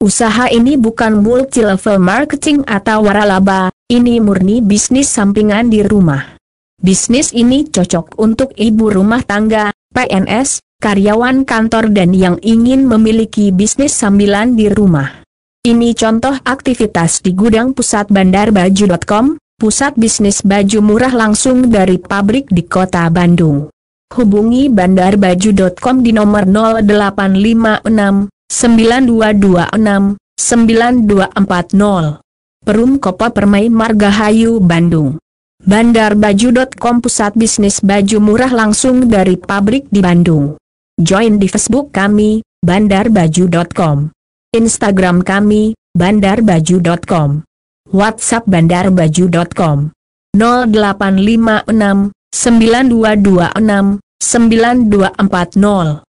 Usaha ini bukan multi-level marketing atau waralaba, ini murni bisnis sampingan di rumah. Bisnis ini cocok untuk ibu rumah tangga, PNS, karyawan kantor dan yang ingin memiliki bisnis sambilan di rumah. Ini contoh aktivitas di gudang pusat bandarbaju.com, pusat bisnis baju murah langsung dari pabrik di kota Bandung. Hubungi bandarbaju.com di nomor 0856 9226 9240. Perum Kopa Permai Margahayu Bandung. Bandar Baju.com pusat bisnis baju murah langsung dari pabrik di Bandung. Join di Facebook kami, bandarbaju.com. Instagram kami, bandarbaju.com. WhatsApp bandarbaju.com. 0856 9226 9240